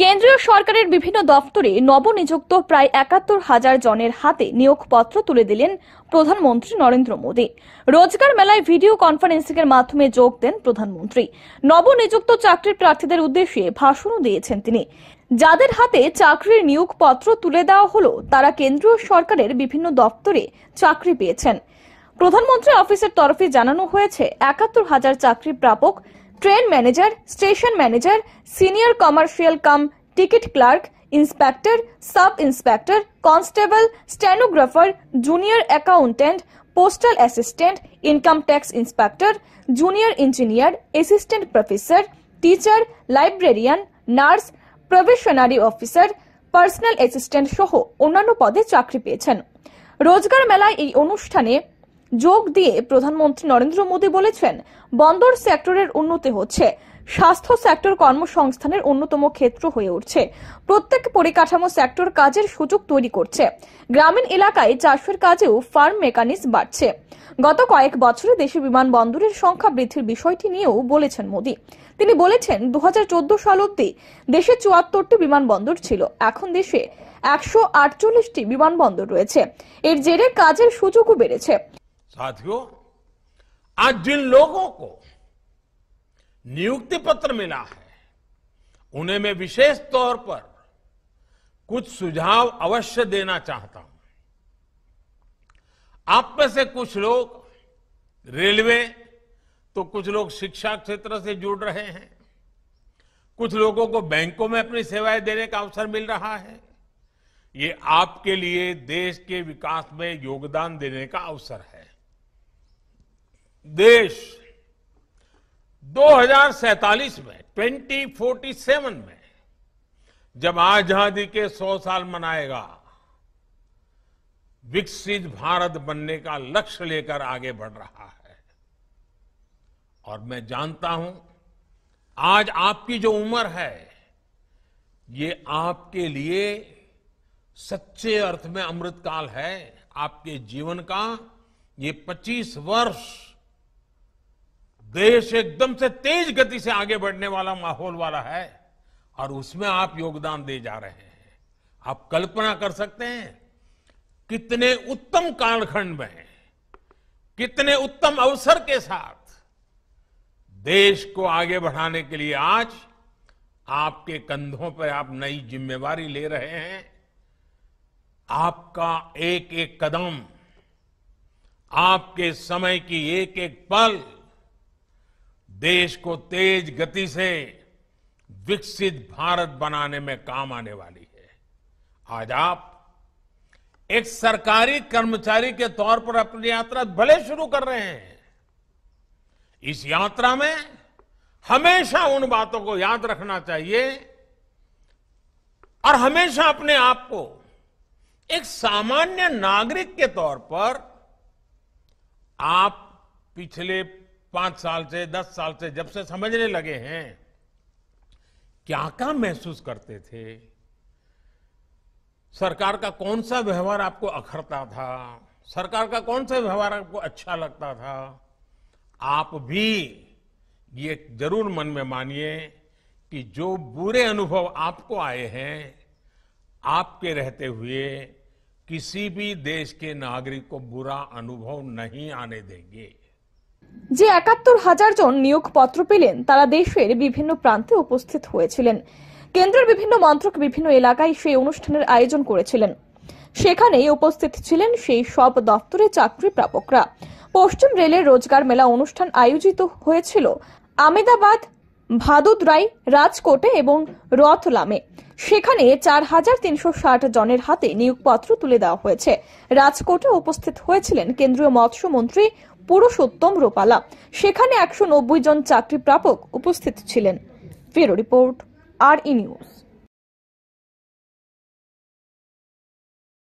কেন্দ্রীয় সরকারের বিভিন্ন দপ্তরে নবনিযুক্ত প্রায় একাত্তর হাজার জনের হাতে নিয়োগপত্র তুলে দিলেন প্রধানমন্ত্রী নরেন্দ্র মোদী রোজগার মেলায় ভিডিও কনফারেন্সিং এর মাধ্যমে যোগ দেন প্রধানমন্ত্রী নবনিযুক্ত চাকরির প্রার্থীদের উদ্দেশ্যে ভাষণও দিয়েছেন তিনি যাদের হাতে চাকরির নিয়োগপত্র তুলে দেওয়া হল তারা কেন্দ্রীয় সরকারের বিভিন্ন দপ্তরে চাকরি পেয়েছেন প্রধানমন্ত্রী অফিসের তরফে জানানো হয়েছে একাত্তর হাজার চাকরি প্রাপক train manager station manager senior commercial cum ticket clerk inspector sub inspector constable stenographer junior accountant postal assistant income tax inspector junior engineer assistant professor teacher librarian nurse probationary officer personal assistant সহ অন্যান্য পদে চাকরি পেয়েছেন রোজগার মেলায় এই অনুষ্ঠানে যোগ দিয়ে প্রধানমন্ত্রী নরেন্দ্র মোদী বলেছেন বন্দর সেক্টরের উন্নতি হচ্ছে স্বাস্থ্য সেক্টর কর্মসংস্থানের অন্যতম ক্ষেত্র হয়ে উঠছে প্রত্যেক পরিকাঠামো সেক্টর কাজের সুযোগ তৈরি করছে গ্রামীণ এলাকায় চাষের কাজেও ফার্ম মেকানিক্স বাড়ছে গত কয়েক বছরে দেশে বিমানবন্দরের সংখ্যা বৃদ্ধির বিষয়টি নিয়েও বলেছেন মোদী তিনি বলেছেন দু সাল অব্দি দেশে চুয়াত্তরটি বিমানবন্দর ছিল এখন দেশে একশো আটচল্লিশটি বিমানবন্দর রয়েছে এর জেরে কাজের সুযোগও বেড়েছে साथियों आज जिन लोगों को नियुक्ति पत्र मिला है उन्हें मैं विशेष तौर पर कुछ सुझाव अवश्य देना चाहता हूं आप में से कुछ लोग रेलवे तो कुछ लोग शिक्षा क्षेत्र से जुड़ रहे हैं कुछ लोगों को बैंकों में अपनी सेवाएं देने का अवसर मिल रहा है ये आपके लिए देश के विकास में योगदान देने का अवसर है देश दो में 2047 में जब आजादी के 100 साल मनाएगा विकसित भारत बनने का लक्ष्य लेकर आगे बढ़ रहा है और मैं जानता हूं आज आपकी जो उम्र है ये आपके लिए सच्चे अर्थ में अमृतकाल है आपके जीवन का ये 25 वर्ष देश एकदम से तेज गति से आगे बढ़ने वाला माहौल वाला है और उसमें आप योगदान दे जा रहे हैं आप कल्पना कर सकते हैं कितने उत्तम कालखंड में कितने उत्तम अवसर के साथ देश को आगे बढ़ाने के लिए आज आपके कंधों पर आप नई जिम्मेवारी ले रहे हैं आपका एक एक कदम आपके समय की एक एक पल देश को तेज गति से विकसित भारत बनाने में काम आने वाली है आज आप एक सरकारी कर्मचारी के तौर पर अपनी यात्रा भले शुरू कर रहे हैं इस यात्रा में हमेशा उन बातों को याद रखना चाहिए और हमेशा अपने आप को एक सामान्य नागरिक के तौर पर आप पिछले पांच साल से दस साल से जब से समझने लगे हैं क्या क्या महसूस करते थे सरकार का कौन सा व्यवहार आपको अखरता था सरकार का कौन सा व्यवहार आपको अच्छा लगता था आप भी ये जरूर मन में मानिए कि जो बुरे अनुभव आपको आए हैं आपके रहते हुए किसी भी देश के नागरिक को बुरा अनुभव नहीं आने देंगे যে একাত্তর হাজার জন নিয়োগপত্র পেলেন তারা দেশের বিভিন্ন প্রান্তে উপস্থিত হয়েছিলেন কেন্দ্রের বিভিন্ন মন্ত্রক বিভিন্ন এলাকায় সেই অনুষ্ঠানের আয়োজন করেছিলেন সেখানে উপস্থিত ছিলেন সেই সব দপ্তরে চাকরি প্রাপকরা পশ্চিম রেলের রোজগার মেলা অনুষ্ঠান আয়োজিত হয়েছিল আমেদাবাদ ভাদুদরাই রাজকোটে এবং রথলামে সেখানে চার হাজার তিনশো ষাট জনের হাতে নিয়োগপত্র তুলে দেওয়া হয়েছে রাজকোটে উপস্থিত হয়েছিলেন কেন্দ্রীয় মৎস্যমন্ত্রী পুরুষোত্তম রোপালা সেখানে একশো জন চাকরি প্রাপক উপস্থিত ছিলেন ফেরো রিপোর্ট আর ইনিউজ